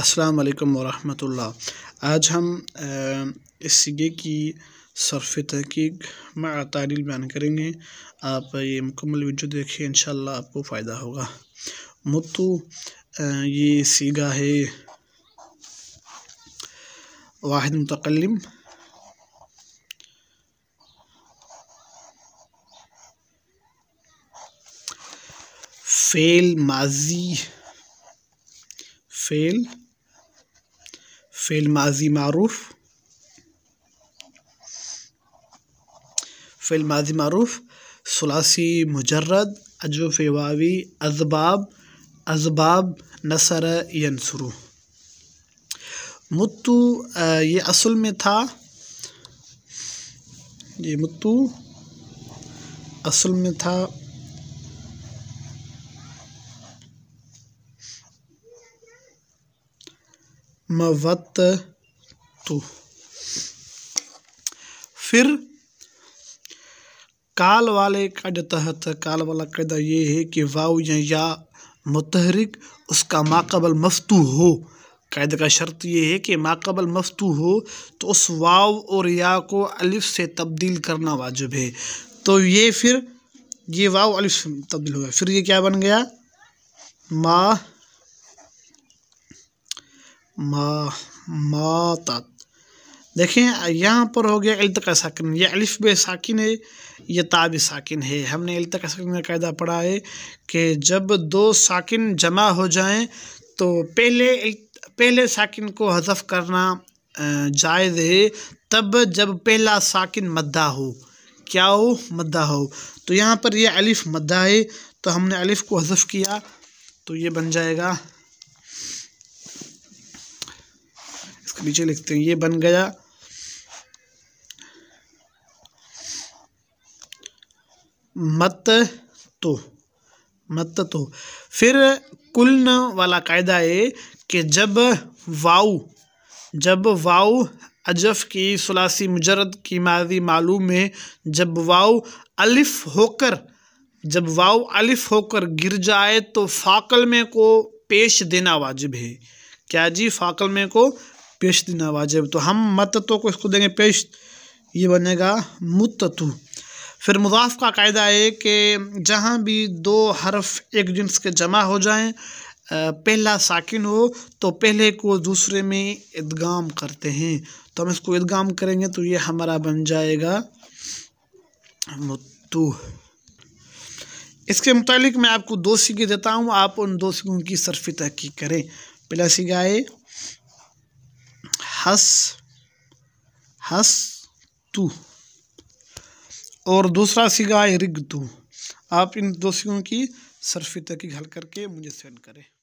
अस्सलाम वालेकुम वरहमतुल्लाह आज हम इस सीगे की सरफ तहकीक में तारील बयान करेंगे आप ये मुकम्मल वीडियो देखिए इन आपको फ़ायदा होगा मुतु ये सीगा है वाहिद मुतकलम फ़ेल माजी फ़ेल फेल माजी मरूफ फेल माजी मारूफ सलासी मुजरद अजो फेवावी अजबाब अजबाब नसर यनसरू मुत्तु ये असल में था ये मुत्तु असल में था मवत तो फिर काल वाले कायदे तहत काल वाला कायदा ये है कि वाव या, या मुतहरिक उसका माकबल मफतू हो कायदे का शर्त ये है कि माकबल मफतू हो तो उस वाव और या को अलिफ से तब्दील करना वाजिब है तो ये फिर ये वाव अलिफ से तब्दील हो गया फिर ये क्या बन गया मा मा देखें यहाँ पर हो गया अल्तका साकिन ये अलिफ बे साकिन है ये ताब साकिन है हमने अल्तका साकिन का कायदा पढ़ा है कि जब दो साकिन जमा हो जाएं तो पहले पहले साकिन को हजफ करना जायज़ है तब जब पहला साकिन मद्दा हो क्या हो मद्दा हो तो यहाँ पर यह अलिफ मद्दा है तो हमने अलिफ को हजफ किया तो ये बन जाएगा नीचे लिखते हैं ये बन गया मत तो मत तो फिर कुलन वाला कायदा है कि जब वाऊ जब वाऊ अजफ की सलासी मुजरद की माजी मालूम है जब वाऊ अलिफ होकर जब वाऊ अलिफ होकर गिर जाए तो फाकल में को पेश देना वाजिब है क्या जी फाकल में को पेश देना वाजिब तो हम मतों को इसको देंगे पेश ये बनेगा मुततु फिर मुदाफ़ का कायदा है कि जहाँ भी दो हरफ़ एक जिन्स के जमा हो जाएं पहला साकिन हो तो पहले को दूसरे में इदगाम करते हैं तो हम इसको इदगाम करेंगे तो ये हमारा बन जाएगा मुतु इसके मतलब मैं आपको दो सीखे देता हूँ आप उन दो सीखों की सरफी तहकीक करें पहला सीखा है हस हस तू और दूसरा सीगा है रिग तू आप इन दो की सरफी तक हल करके मुझे सेंड करें